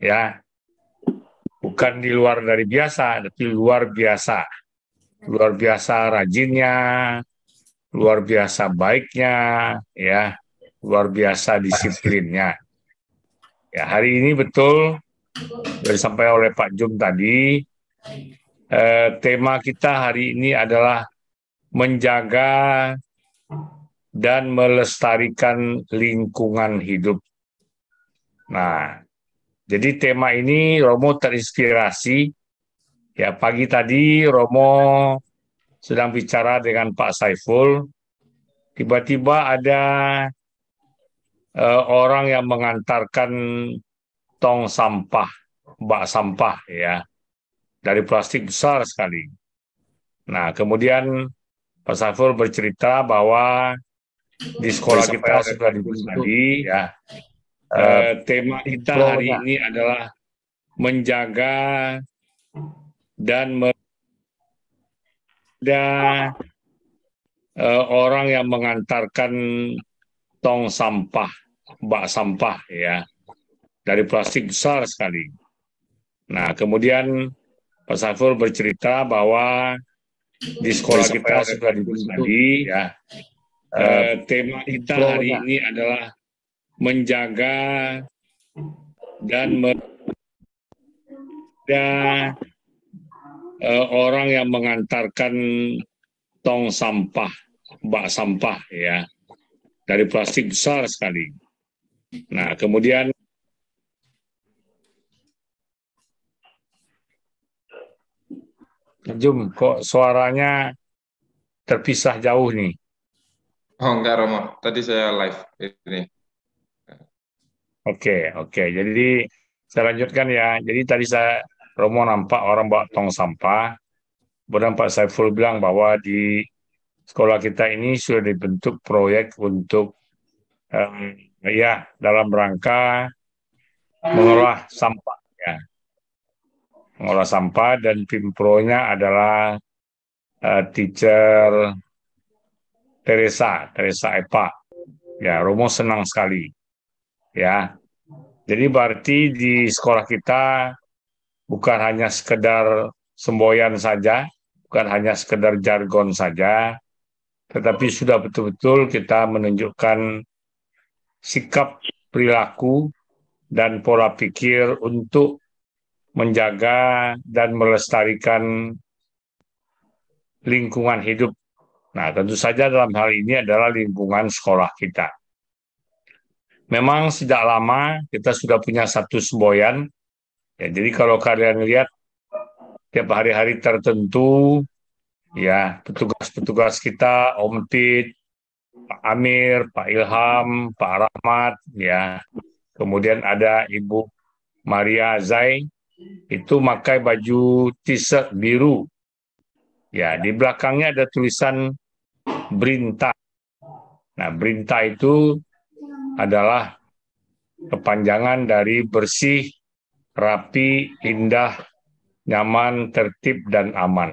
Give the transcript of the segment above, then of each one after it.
ya bukan di luar dari biasa tapi luar biasa luar biasa rajinnya luar biasa baiknya ya luar biasa disiplinnya ya hari ini betul dari sampai oleh Pak Jum tadi eh, tema kita hari ini adalah menjaga dan melestarikan lingkungan hidup nah jadi tema ini Romo terinspirasi. Ya pagi tadi Romo sedang bicara dengan Pak Saiful. Tiba-tiba ada uh, orang yang mengantarkan tong sampah, bak sampah ya, dari plastik besar sekali. Nah kemudian Pak Saiful bercerita bahwa di sekolah kita sudah dibuat tadi ya Uh, tema kita hari ini adalah menjaga dan ada uh, orang yang mengantarkan tong sampah, bak sampah ya dari plastik besar sekali. Nah, kemudian Pak Saiful bercerita bahwa di sekolah kita sudah dibuat tadi ya. Uh, tema kita hari ini adalah menjaga dan ada eh, orang yang mengantarkan tong sampah, bak sampah ya, dari plastik besar sekali. Nah, kemudian Jum, kok suaranya terpisah jauh nih? Oh enggak Romo, tadi saya live ini. Oke, oke. Jadi saya lanjutkan ya. Jadi tadi saya Romo nampak orang bawa tong sampah. Kemudian Pak Saiful bilang bahwa di sekolah kita ini sudah dibentuk proyek untuk um, ya dalam rangka mengolah sampah ya. Mengolah sampah dan pimpronya adalah uh, teacher Teresa, Teresa Epa. Ya, Romo senang sekali. Ya. Jadi berarti di sekolah kita bukan hanya sekedar semboyan saja, bukan hanya sekedar jargon saja, tetapi sudah betul-betul kita menunjukkan sikap perilaku dan pola pikir untuk menjaga dan melestarikan lingkungan hidup. Nah, tentu saja dalam hal ini adalah lingkungan sekolah kita. Memang sejak lama kita sudah punya satu semboyan. Ya, jadi kalau kalian lihat tiap hari-hari tertentu, ya petugas-petugas kita, Om Tid, Pak Amir, Pak Ilham, Pak Rahmat, ya. Kemudian ada Ibu Maria Zai, itu pakai baju t-shirt biru. Ya, di belakangnya ada tulisan Brinta. Nah, Brinta itu adalah kepanjangan dari bersih, rapi, indah, nyaman, tertib, dan aman.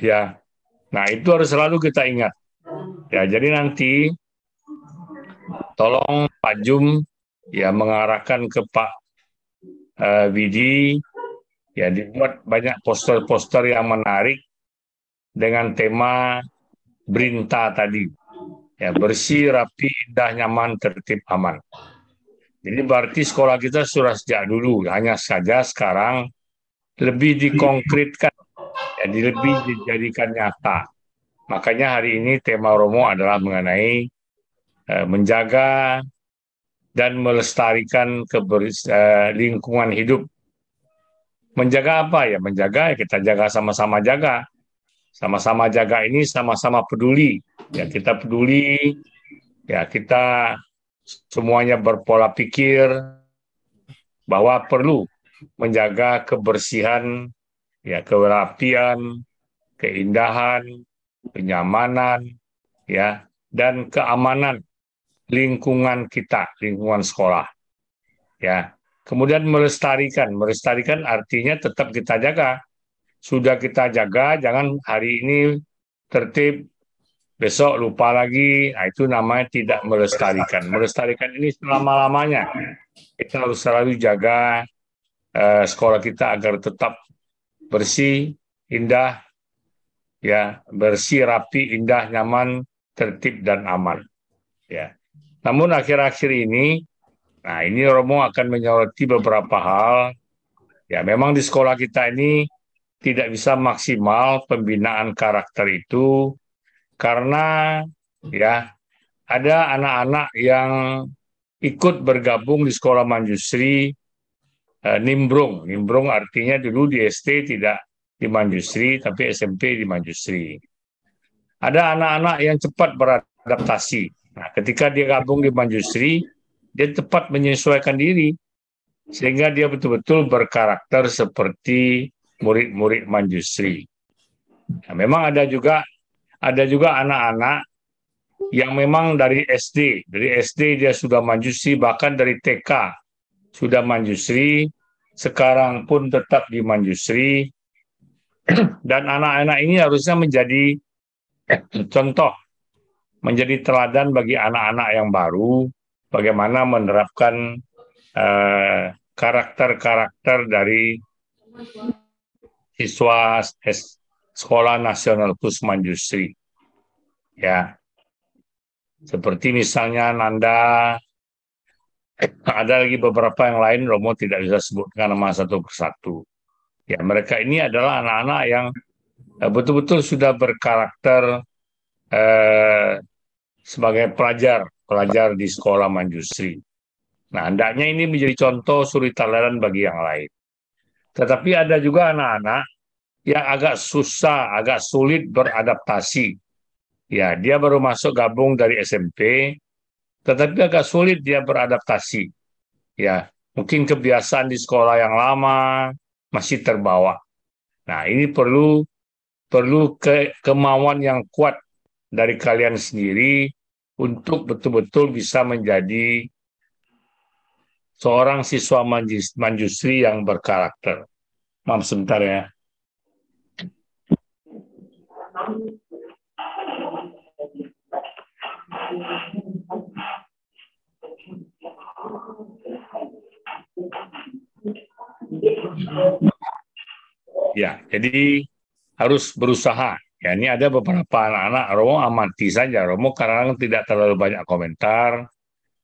Ya, nah itu harus selalu kita ingat. Ya, jadi nanti tolong Pak Jum ya mengarahkan ke Pak uh, Widi ya dibuat banyak poster-poster yang menarik dengan tema Brinta tadi. Ya, bersih, rapi, indah, nyaman, tertib, aman. Jadi berarti sekolah kita sudah sejak dulu, hanya saja sekarang lebih dikonkretkan, jadi lebih dijadikan nyata. Makanya hari ini tema Romo adalah mengenai eh, menjaga dan melestarikan keber, eh, lingkungan hidup. Menjaga apa ya? Menjaga ya kita jaga sama-sama jaga sama-sama jaga ini, sama-sama peduli. Ya kita peduli, ya kita semuanya berpola pikir bahwa perlu menjaga kebersihan, ya kerapian, keindahan, kenyamanan, ya dan keamanan lingkungan kita, lingkungan sekolah. Ya, kemudian melestarikan, melestarikan artinya tetap kita jaga sudah kita jaga, jangan hari ini tertib, besok lupa lagi. Nah, itu namanya tidak melestarikan. Melestarikan ini selama-lamanya. Kita harus selalu jaga eh, sekolah kita agar tetap bersih, indah, ya bersih, rapi, indah, nyaman, tertib dan aman. Ya. Namun akhir-akhir ini, nah ini Romo akan menyoroti beberapa hal. Ya, memang di sekolah kita ini tidak bisa maksimal pembinaan karakter itu karena ya ada anak-anak yang ikut bergabung di sekolah Manjusri eh, nimbrung. Nimbrung artinya dulu di ST tidak di Manjusri tapi SMP di Manjusri. Ada anak-anak yang cepat beradaptasi. Nah, ketika dia gabung di Manjusri, dia cepat menyesuaikan diri sehingga dia betul-betul berkarakter seperti murid-murid Manjusri. Nah, memang ada juga ada juga anak-anak yang memang dari SD, dari SD dia sudah Manjusri bahkan dari TK sudah Manjusri, sekarang pun tetap di Manjusri. Dan anak-anak ini harusnya menjadi contoh, menjadi teladan bagi anak-anak yang baru, bagaimana menerapkan eh, karakter-karakter uh, karakter -karakter dari siswa Sekolah Nasional Khusus manjusri, Ya. Seperti misalnya Nanda, ada lagi beberapa yang lain Romo tidak bisa sebutkan nama satu persatu. Ya, mereka ini adalah anak-anak yang eh, betul-betul sudah berkarakter eh, sebagai pelajar, pelajar di sekolah Manjusri. Nah, hendaknya ini menjadi contoh suri teladan bagi yang lain. Tetapi ada juga anak-anak yang agak susah, agak sulit beradaptasi. Ya, dia baru masuk gabung dari SMP, tetapi agak sulit dia beradaptasi. Ya, mungkin kebiasaan di sekolah yang lama masih terbawa. Nah, ini perlu perlu ke, kemauan yang kuat dari kalian sendiri untuk betul-betul bisa menjadi seorang siswa manjus, manjusri yang berkarakter. Maaf sebentar ya. Ya, jadi harus berusaha. Ya, ini ada beberapa anak-anak Romo amati saja. Romo karena tidak terlalu banyak komentar,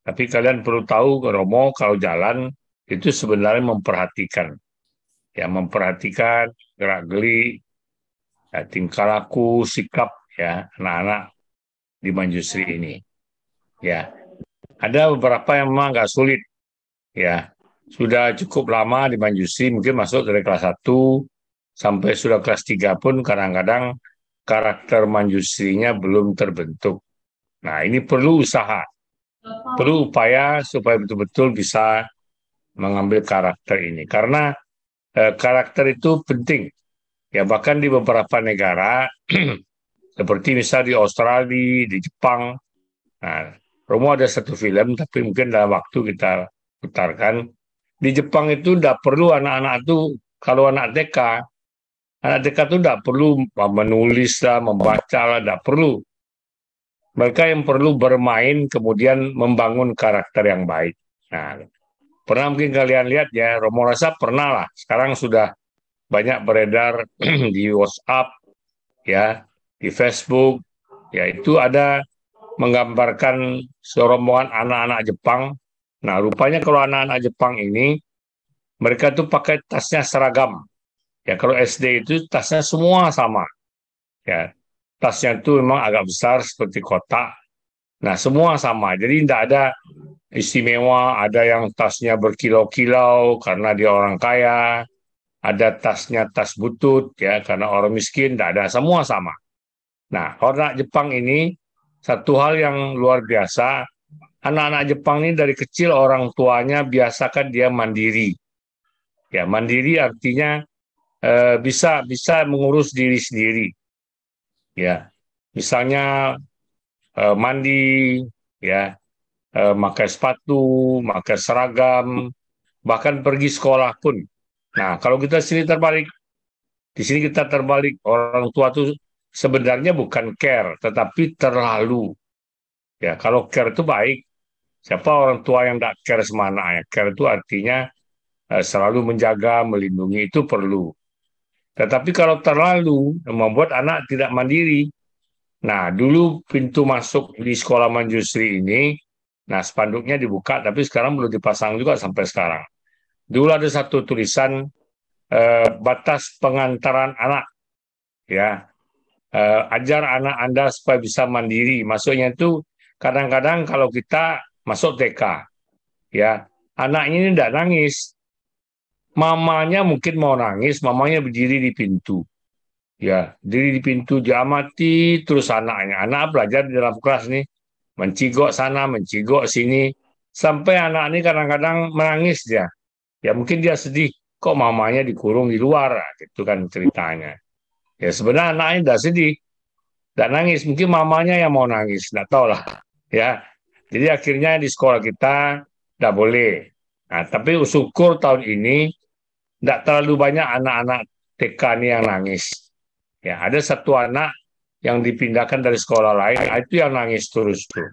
tapi kalian perlu tahu Romo kalau jalan itu sebenarnya memperhatikan. Ya, memperhatikan gerak geli, ya, tingkah laku, sikap ya anak-anak di Manjusri ini. Ya. Ada beberapa yang memang agak sulit. Ya. Sudah cukup lama di Manjusri, mungkin masuk dari kelas 1 sampai sudah kelas 3 pun kadang-kadang karakter Manjusrinya belum terbentuk. Nah, ini perlu usaha perlu upaya supaya betul-betul bisa mengambil karakter ini karena eh, karakter itu penting ya bahkan di beberapa negara seperti misal di Australia di Jepang nah Romo ada satu film tapi mungkin dalam waktu kita putarkan di Jepang itu tidak perlu anak-anak itu kalau anak TK anak TK itu tidak perlu menulis lah membaca lah tidak perlu mereka yang perlu bermain kemudian membangun karakter yang baik. Nah, pernah mungkin kalian lihat ya, Romo Rasa pernah lah. Sekarang sudah banyak beredar di WhatsApp, ya, di Facebook, ya itu ada menggambarkan serombongan anak-anak Jepang. Nah, rupanya kalau anak-anak Jepang ini mereka tuh pakai tasnya seragam. Ya, kalau SD itu tasnya semua sama. Ya, tasnya itu memang agak besar seperti kotak. Nah, semua sama. Jadi tidak ada istimewa, ada yang tasnya berkilau-kilau karena dia orang kaya, ada tasnya tas butut ya karena orang miskin, tidak ada semua sama. Nah, orang Jepang ini satu hal yang luar biasa, anak-anak Jepang ini dari kecil orang tuanya biasakan dia mandiri. Ya, mandiri artinya eh, bisa bisa mengurus diri sendiri ya misalnya eh, mandi ya eh, pakai sepatu pakai seragam bahkan pergi sekolah pun nah kalau kita sini terbalik di sini kita terbalik orang tua tuh sebenarnya bukan care tetapi terlalu ya kalau care itu baik siapa orang tua yang tidak care semana ya care itu artinya eh, selalu menjaga melindungi itu perlu tetapi kalau terlalu membuat anak tidak mandiri. Nah, dulu pintu masuk di sekolah Manjusri ini, nah spanduknya dibuka, tapi sekarang belum dipasang juga sampai sekarang. Dulu ada satu tulisan eh, batas pengantaran anak, ya eh, ajar anak anda supaya bisa mandiri. Maksudnya itu kadang-kadang kalau kita masuk TK, ya anak ini tidak nangis, mamanya mungkin mau nangis, mamanya berdiri di pintu. Ya, diri di pintu diamati terus anaknya. Anak belajar di dalam kelas nih, mencigok sana, mencigok sini, sampai anak ini kadang-kadang menangis dia. Ya mungkin dia sedih, kok mamanya dikurung di luar, nah, gitu kan ceritanya. Ya sebenarnya anaknya tidak sedih, tidak nangis. Mungkin mamanya yang mau nangis, tidak tahu lah. Ya, jadi akhirnya di sekolah kita tidak boleh. Nah, tapi syukur tahun ini tidak terlalu banyak anak-anak TK nih yang nangis. Ya, ada satu anak yang dipindahkan dari sekolah lain, nah, itu yang nangis terus tuh.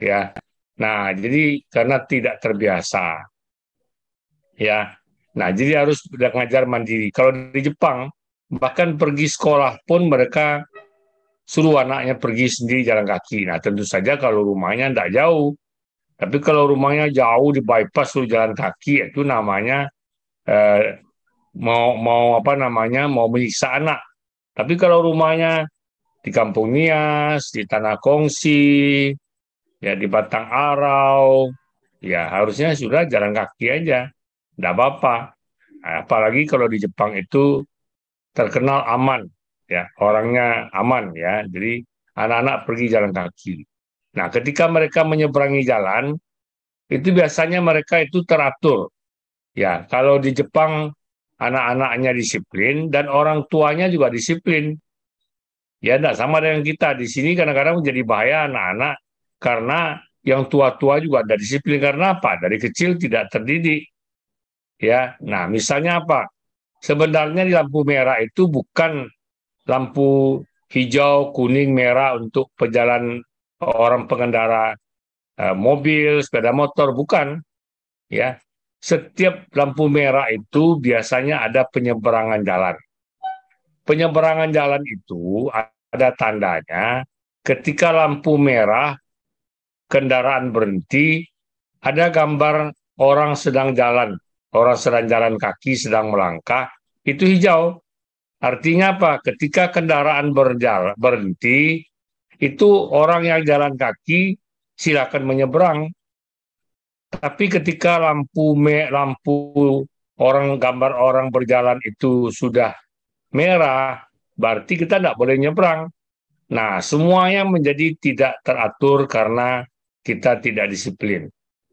Ya. Nah, jadi karena tidak terbiasa. Ya. Nah, jadi harus belajar mandiri. Kalau di Jepang, bahkan pergi sekolah pun mereka suruh anaknya pergi sendiri jalan kaki. Nah, tentu saja kalau rumahnya tidak jauh. Tapi kalau rumahnya jauh di bypass suruh jalan kaki, itu namanya eh, mau mau apa namanya mau menyiksa anak. Tapi kalau rumahnya di kampung Nias, di tanah kongsi, ya di Batang Arau, ya harusnya sudah jalan kaki aja, tidak apa-apa. Apalagi kalau di Jepang itu terkenal aman, ya orangnya aman ya. Jadi anak-anak pergi jalan kaki. Nah, ketika mereka menyeberangi jalan, itu biasanya mereka itu teratur. Ya, kalau di Jepang anak-anaknya disiplin dan orang tuanya juga disiplin. Ya, tidak sama dengan kita. Di sini kadang-kadang menjadi bahaya anak-anak karena yang tua-tua juga ada disiplin karena apa? Dari kecil tidak terdidik. Ya, nah misalnya apa? Sebenarnya di lampu merah itu bukan lampu hijau, kuning, merah untuk pejalan orang pengendara eh, mobil, sepeda motor, bukan. Ya, setiap lampu merah itu biasanya ada penyeberangan jalan. Penyeberangan jalan itu ada tandanya ketika lampu merah kendaraan berhenti ada gambar orang sedang jalan, orang sedang jalan kaki sedang melangkah itu hijau. Artinya apa? Ketika kendaraan berjalan berhenti itu orang yang jalan kaki silakan menyeberang tapi ketika lampu me, lampu orang gambar orang berjalan itu sudah merah, berarti kita tidak boleh nyebrang. Nah, semuanya menjadi tidak teratur karena kita tidak disiplin.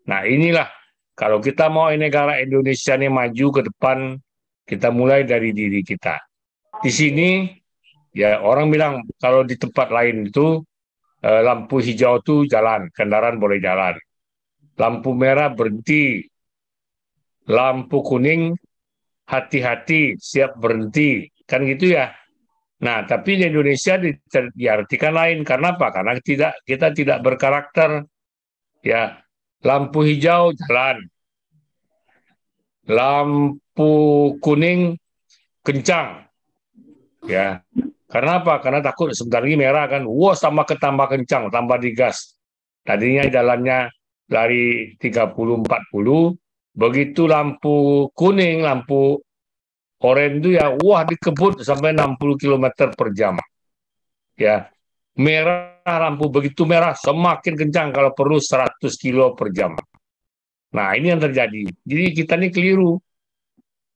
Nah, inilah kalau kita mau negara Indonesia ini maju ke depan, kita mulai dari diri kita. Di sini ya orang bilang kalau di tempat lain itu eh, lampu hijau itu jalan, kendaraan boleh jalan. Lampu merah berhenti. Lampu kuning hati-hati, siap berhenti. Kan gitu ya. Nah, tapi di Indonesia di, diartikan lain. Karena apa? Karena tidak kita tidak berkarakter. Ya, lampu hijau jalan. Lampu kuning kencang. Ya. Karena apa? Karena takut sebentar lagi merah kan. Wow, sama ketambah kencang, tambah digas. Tadinya jalannya dari 30 40 begitu lampu kuning lampu oranye itu ya wah dikebut sampai 60 km per jam ya merah lampu begitu merah semakin kencang kalau perlu 100 kilo per jam nah ini yang terjadi jadi kita ini keliru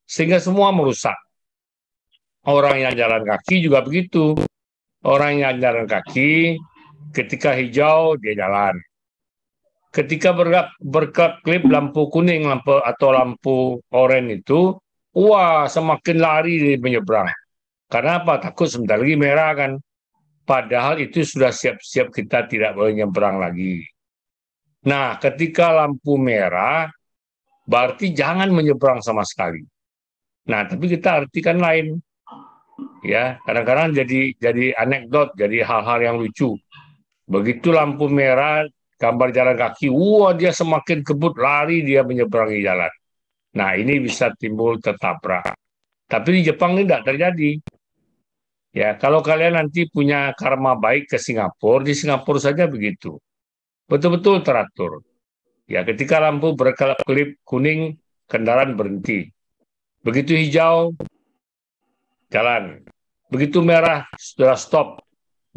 sehingga semua merusak orang yang jalan kaki juga begitu orang yang jalan kaki ketika hijau dia jalan ketika berkat klip lampu kuning lampu atau lampu oranye itu wah semakin lari di menyeberang karena apa takut sebentar lagi merah kan padahal itu sudah siap-siap kita tidak boleh nyeberang lagi nah ketika lampu merah berarti jangan menyeberang sama sekali nah tapi kita artikan lain ya kadang-kadang jadi jadi anekdot jadi hal-hal yang lucu begitu lampu merah gambar jalan kaki, wah dia semakin kebut lari dia menyeberangi jalan. Nah ini bisa timbul tertabrak. Tapi di Jepang ini tidak terjadi. Ya, kalau kalian nanti punya karma baik ke Singapura, di Singapura saja begitu. Betul-betul teratur. Ya, ketika lampu berkelip kuning, kendaraan berhenti. Begitu hijau, jalan. Begitu merah, sudah stop.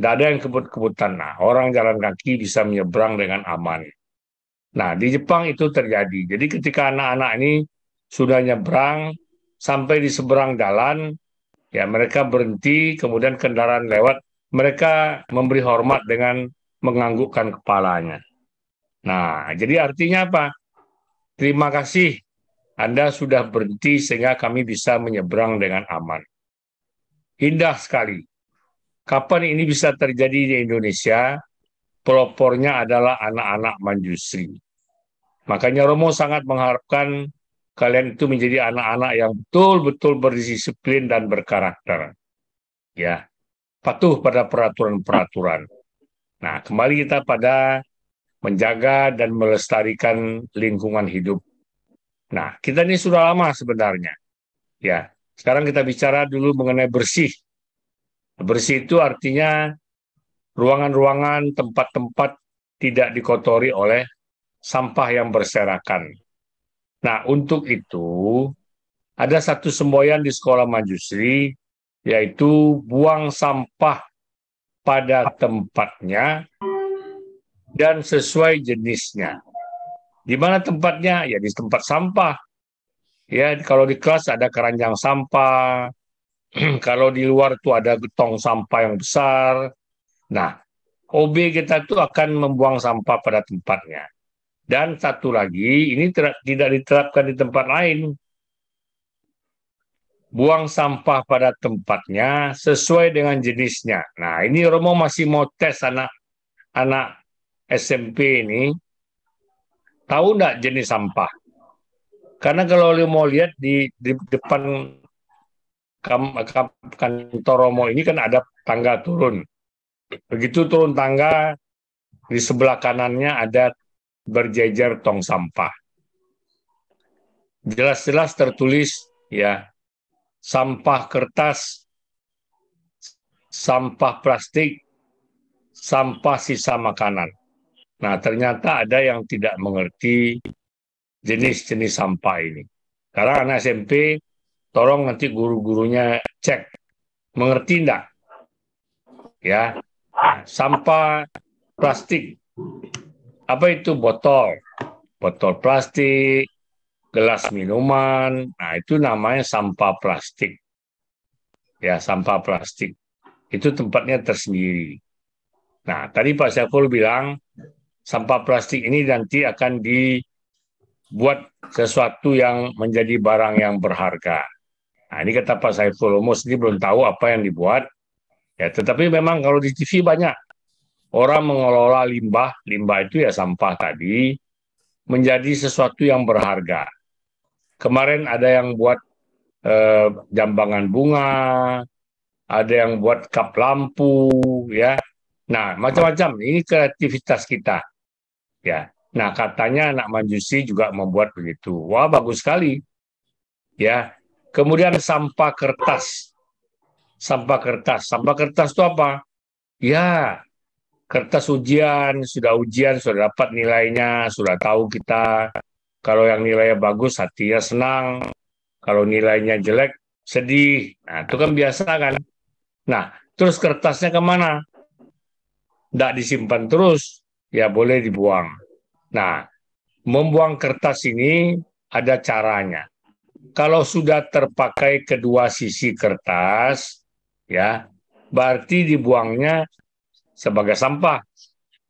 Tidak ada yang kebut-kebutan. Nah, orang jalan kaki bisa menyeberang dengan aman. Nah, di Jepang itu terjadi. Jadi ketika anak-anak ini sudah nyebrang, sampai di seberang jalan, ya mereka berhenti, kemudian kendaraan lewat, mereka memberi hormat dengan menganggukkan kepalanya. Nah, jadi artinya apa? Terima kasih Anda sudah berhenti sehingga kami bisa menyeberang dengan aman. Indah sekali. Kapan ini bisa terjadi di Indonesia? Pelopornya adalah anak-anak manjusri. Makanya Romo sangat mengharapkan kalian itu menjadi anak-anak yang betul-betul berdisiplin dan berkarakter. Ya, patuh pada peraturan-peraturan. Nah, kembali kita pada menjaga dan melestarikan lingkungan hidup. Nah, kita ini sudah lama sebenarnya. Ya, sekarang kita bicara dulu mengenai bersih Bersih itu artinya ruangan-ruangan, tempat-tempat tidak dikotori oleh sampah yang berserakan. Nah, untuk itu ada satu semboyan di sekolah Majusri yaitu buang sampah pada tempatnya dan sesuai jenisnya. Di mana tempatnya? Ya di tempat sampah. Ya, kalau di kelas ada keranjang sampah, kalau di luar itu ada getong sampah yang besar. Nah, OB kita itu akan membuang sampah pada tempatnya. Dan satu lagi, ini tidak diterapkan di tempat lain. Buang sampah pada tempatnya sesuai dengan jenisnya. Nah, ini Romo masih mau tes anak anak SMP ini. Tahu nggak jenis sampah? Karena kalau mau lihat di, di depan kantor Romo ini kan ada tangga turun. Begitu turun tangga, di sebelah kanannya ada berjejer tong sampah. Jelas-jelas tertulis ya, sampah kertas, sampah plastik, sampah sisa makanan. Nah, ternyata ada yang tidak mengerti jenis-jenis sampah ini. Karena anak SMP tolong nanti guru-gurunya cek mengerti enggak ya sampah plastik apa itu botol botol plastik gelas minuman nah itu namanya sampah plastik ya sampah plastik itu tempatnya tersendiri nah tadi Pak Syaful bilang sampah plastik ini nanti akan dibuat sesuatu yang menjadi barang yang berharga Nah, ini kata Pak Saiful Umus ini belum tahu apa yang dibuat. Ya, tetapi memang kalau di TV banyak orang mengelola limbah, limbah itu ya sampah tadi menjadi sesuatu yang berharga. Kemarin ada yang buat eh, jambangan bunga, ada yang buat kap lampu, ya. Nah, macam-macam. Ini kreativitas kita. Ya. Nah, katanya anak Majusi juga membuat begitu. Wah, bagus sekali. Ya, Kemudian sampah kertas. Sampah kertas. Sampah kertas itu apa? Ya, kertas ujian, sudah ujian, sudah dapat nilainya, sudah tahu kita. Kalau yang nilainya bagus, hatinya senang. Kalau nilainya jelek, sedih. Nah, itu kan biasa kan. Nah, terus kertasnya kemana? Tidak disimpan terus, ya boleh dibuang. Nah, membuang kertas ini ada caranya kalau sudah terpakai kedua sisi kertas, ya, berarti dibuangnya sebagai sampah.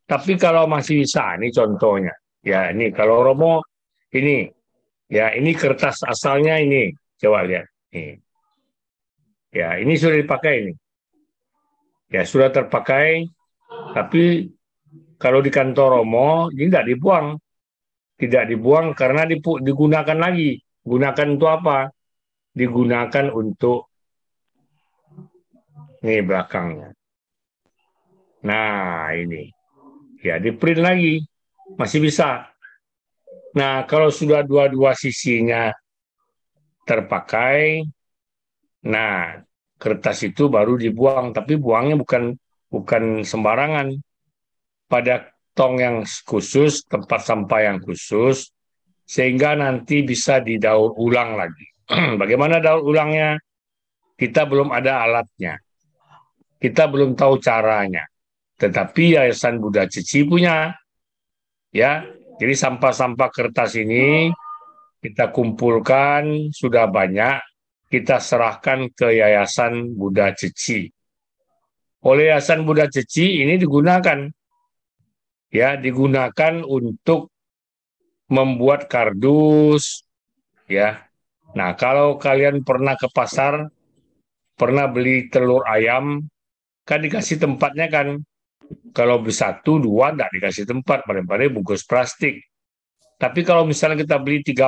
Tapi kalau masih bisa, ini contohnya, ya, ini kalau Romo, ini, ya, ini kertas asalnya ini, coba lihat, ini. ya, ini sudah dipakai ini, ya, sudah terpakai, tapi kalau di kantor Romo, ini tidak dibuang, tidak dibuang karena digunakan lagi Gunakan untuk apa? Digunakan untuk ini belakangnya. Nah, ini. Ya, di print lagi. Masih bisa. Nah, kalau sudah dua-dua sisinya terpakai, nah, kertas itu baru dibuang. Tapi buangnya bukan bukan sembarangan. Pada tong yang khusus, tempat sampah yang khusus, sehingga nanti bisa didaur ulang lagi. Bagaimana daur ulangnya? Kita belum ada alatnya. Kita belum tahu caranya. Tetapi Yayasan Buddha Cici punya. Ya, jadi sampah-sampah kertas ini kita kumpulkan sudah banyak, kita serahkan ke Yayasan Buddha Cici. Oleh Yayasan Buddha Cici ini digunakan ya digunakan untuk membuat kardus ya. Nah, kalau kalian pernah ke pasar, pernah beli telur ayam, kan dikasih tempatnya kan. Kalau beli satu, dua, tidak dikasih tempat, paling-paling bungkus plastik. Tapi kalau misalnya kita beli 30,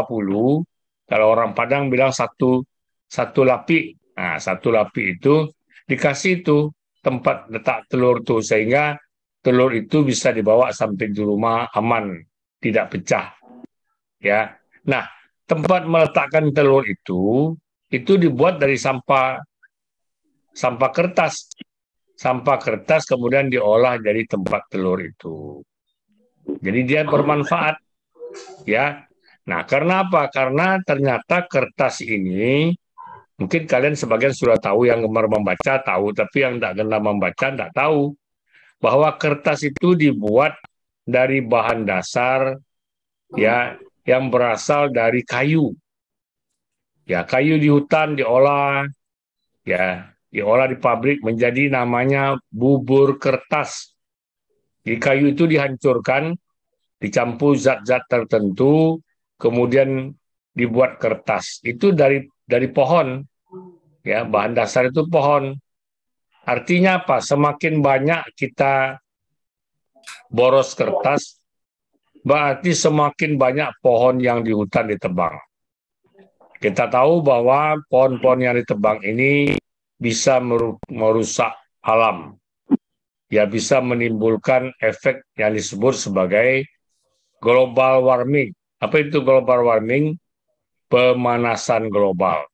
kalau orang Padang bilang satu satu lapi, nah satu lapi itu dikasih itu tempat letak telur tuh sehingga telur itu bisa dibawa sampai di rumah aman, tidak pecah. Ya. Nah, tempat meletakkan telur itu itu dibuat dari sampah sampah kertas. Sampah kertas kemudian diolah jadi tempat telur itu. Jadi dia bermanfaat. Ya. Nah, karena apa? Karena ternyata kertas ini mungkin kalian sebagian sudah tahu yang gemar membaca tahu, tapi yang tidak kenal membaca tidak tahu bahwa kertas itu dibuat dari bahan dasar ya yang berasal dari kayu. Ya, kayu di hutan diolah, ya, diolah di pabrik menjadi namanya bubur kertas. Di kayu itu dihancurkan, dicampur zat-zat tertentu, kemudian dibuat kertas. Itu dari dari pohon. Ya, bahan dasar itu pohon. Artinya apa? Semakin banyak kita boros kertas, berarti semakin banyak pohon yang di hutan ditebang. Kita tahu bahwa pohon-pohon yang ditebang ini bisa merusak alam. Ya bisa menimbulkan efek yang disebut sebagai global warming. Apa itu global warming? Pemanasan global.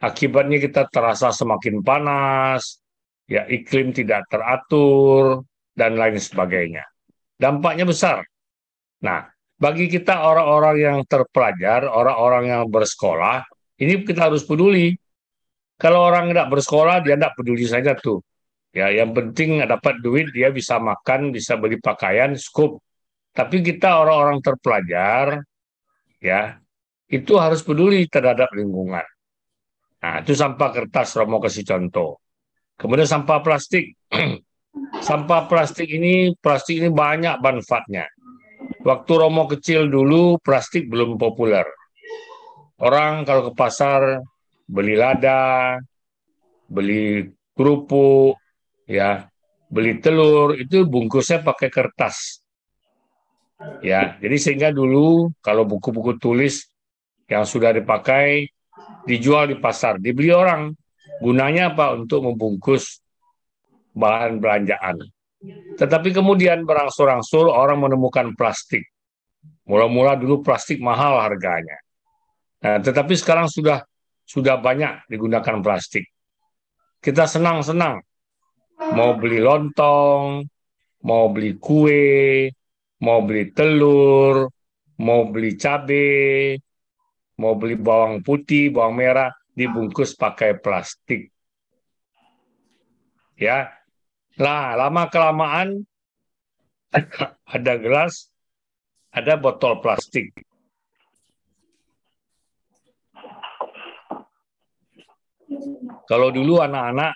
Akibatnya kita terasa semakin panas, ya iklim tidak teratur dan lain sebagainya. Dampaknya besar. Nah, bagi kita orang-orang yang terpelajar, orang-orang yang bersekolah, ini kita harus peduli. Kalau orang tidak bersekolah, dia tidak peduli saja tuh. Ya, yang penting dapat duit, dia bisa makan, bisa beli pakaian, cukup. Tapi kita orang-orang terpelajar, ya, itu harus peduli terhadap lingkungan. Nah, itu sampah kertas Romo kasih contoh. Kemudian sampah plastik. sampah plastik ini, plastik ini banyak manfaatnya Waktu Romo kecil dulu plastik belum populer. Orang kalau ke pasar beli lada, beli kerupuk, ya, beli telur itu bungkusnya pakai kertas. Ya, jadi sehingga dulu kalau buku-buku tulis yang sudah dipakai dijual di pasar, dibeli orang. Gunanya apa? Untuk membungkus bahan belanjaan. Tetapi kemudian berangsur-angsur orang menemukan plastik. Mula-mula dulu plastik mahal harganya. Nah, tetapi sekarang sudah sudah banyak digunakan plastik. Kita senang-senang mau beli lontong, mau beli kue, mau beli telur, mau beli cabai, mau beli bawang putih, bawang merah dibungkus pakai plastik. Ya, Nah, lama kelamaan ada gelas, ada botol plastik. Kalau dulu anak-anak,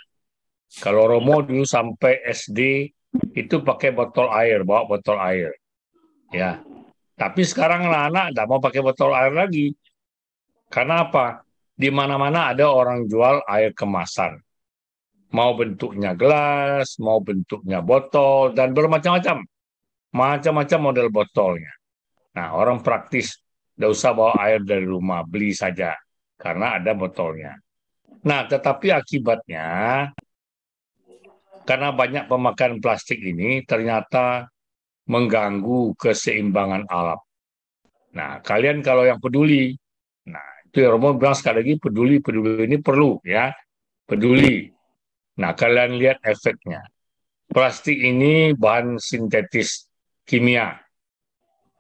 kalau Romo dulu sampai SD itu pakai botol air, bawa botol air. Ya. Tapi sekarang anak-anak tidak mau pakai botol air lagi. Karena apa? Di mana-mana ada orang jual air kemasan mau bentuknya gelas, mau bentuknya botol, dan bermacam-macam. Macam-macam model botolnya. Nah, orang praktis, tidak usah bawa air dari rumah, beli saja, karena ada botolnya. Nah, tetapi akibatnya, karena banyak pemakaian plastik ini, ternyata mengganggu keseimbangan alam. Nah, kalian kalau yang peduli, nah, itu yang Romo bilang sekali lagi, peduli-peduli ini perlu, ya. Peduli, Nah, kalian lihat efeknya. Plastik ini bahan sintetis kimia.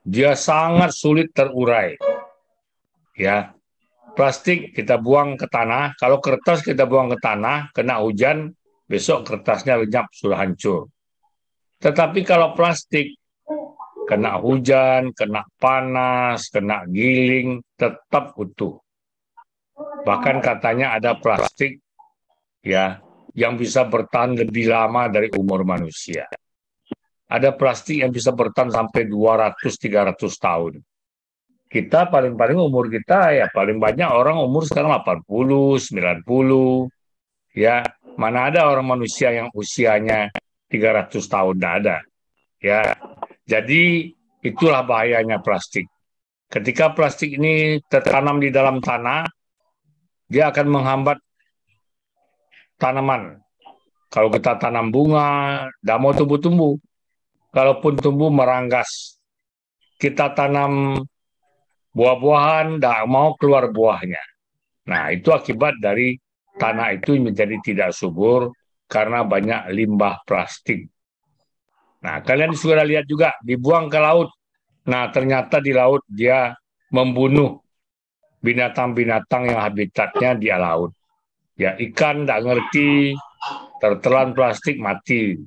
Dia sangat sulit terurai. Ya. Plastik kita buang ke tanah, kalau kertas kita buang ke tanah, kena hujan, besok kertasnya lenyap sudah hancur. Tetapi kalau plastik kena hujan, kena panas, kena giling, tetap utuh. Bahkan katanya ada plastik ya yang bisa bertahan lebih lama dari umur manusia. Ada plastik yang bisa bertahan sampai 200-300 tahun. Kita paling-paling umur kita ya paling banyak orang umur sekarang 80, 90. Ya, mana ada orang manusia yang usianya 300 tahun tidak ada. Ya. Jadi itulah bahayanya plastik. Ketika plastik ini tertanam di dalam tanah, dia akan menghambat tanaman. Kalau kita tanam bunga, tidak mau tumbuh-tumbuh. Kalaupun tumbuh meranggas. Kita tanam buah-buahan, tidak mau keluar buahnya. Nah, itu akibat dari tanah itu menjadi tidak subur karena banyak limbah plastik. Nah, kalian sudah lihat juga, dibuang ke laut. Nah, ternyata di laut dia membunuh binatang-binatang yang habitatnya di laut. Ya, ikan tidak ngerti, tertelan plastik mati.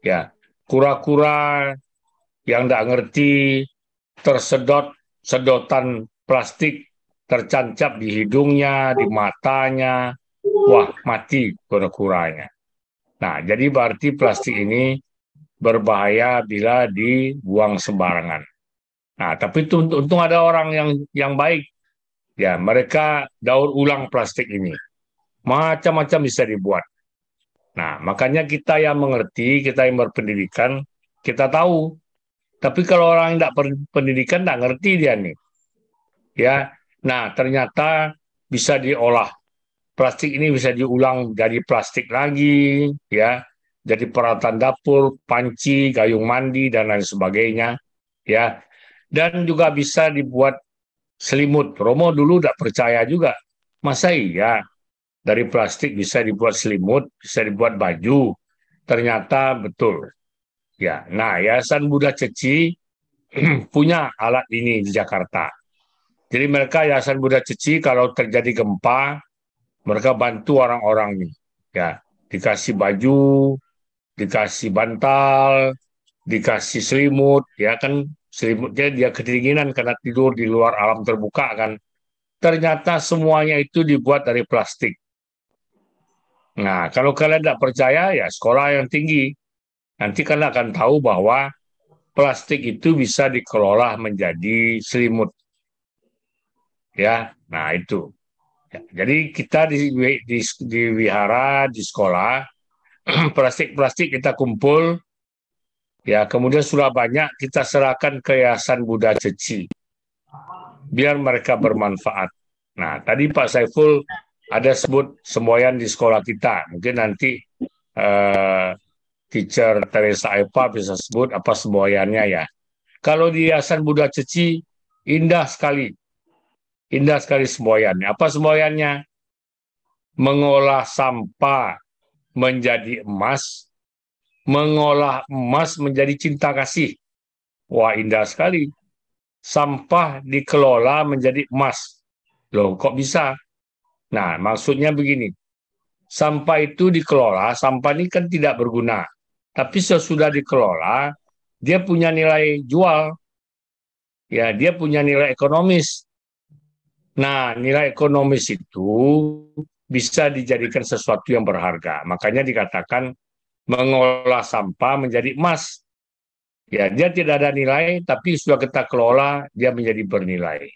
Ya, kura-kura yang tidak ngerti tersedot sedotan plastik tercancap di hidungnya, di matanya. Wah, mati kura-kuranya. Nah, jadi berarti plastik ini berbahaya bila dibuang sembarangan. Nah, tapi untung ada orang yang yang baik. Ya, mereka daur ulang plastik ini. Macam-macam bisa dibuat. Nah, makanya kita yang mengerti, kita yang berpendidikan, kita tahu. Tapi kalau orang yang tidak berpendidikan, tidak ngerti dia nih. Ya, nah ternyata bisa diolah. Plastik ini bisa diulang dari plastik lagi, ya, jadi peralatan dapur, panci, gayung mandi, dan lain sebagainya, ya. Dan juga bisa dibuat selimut. Romo dulu tidak percaya juga. Masa iya dari plastik bisa dibuat selimut, bisa dibuat baju. Ternyata betul. Ya, nah Yayasan Buddha Ceci punya alat ini di Jakarta. Jadi mereka Yayasan Buddha Ceci kalau terjadi gempa, mereka bantu orang-orang nih. Ya, dikasih baju, dikasih bantal, dikasih selimut, ya kan selimutnya dia kedinginan karena tidur di luar alam terbuka kan. Ternyata semuanya itu dibuat dari plastik. Nah, kalau kalian tidak percaya, ya sekolah yang tinggi. Nanti kalian akan tahu bahwa plastik itu bisa dikelola menjadi selimut. Ya, nah itu. Ya, jadi kita di, di, di wihara, di sekolah, plastik-plastik kita kumpul, ya kemudian sudah banyak kita serahkan ke Yayasan Buddha Ceci. Biar mereka bermanfaat. Nah, tadi Pak Saiful ada sebut semboyan di sekolah kita. Mungkin nanti uh, teacher Teresa Epa bisa sebut apa semboyannya ya. Kalau di Yayasan Buddha Ceci, indah sekali. Indah sekali semboyannya. Apa semboyannya? Mengolah sampah menjadi emas, mengolah emas menjadi cinta kasih. Wah, indah sekali. Sampah dikelola menjadi emas. Loh, kok bisa? Nah, maksudnya begini. Sampah itu dikelola, sampah ini kan tidak berguna. Tapi sesudah dikelola, dia punya nilai jual. Ya, dia punya nilai ekonomis. Nah, nilai ekonomis itu bisa dijadikan sesuatu yang berharga. Makanya dikatakan mengolah sampah menjadi emas. Ya, dia tidak ada nilai, tapi sudah kita kelola, dia menjadi bernilai.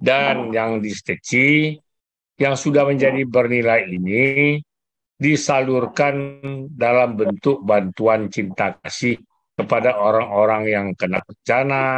Dan oh. yang stage yang sudah menjadi ya. bernilai ini disalurkan dalam bentuk bantuan cinta kasih kepada orang orang yang kena bencana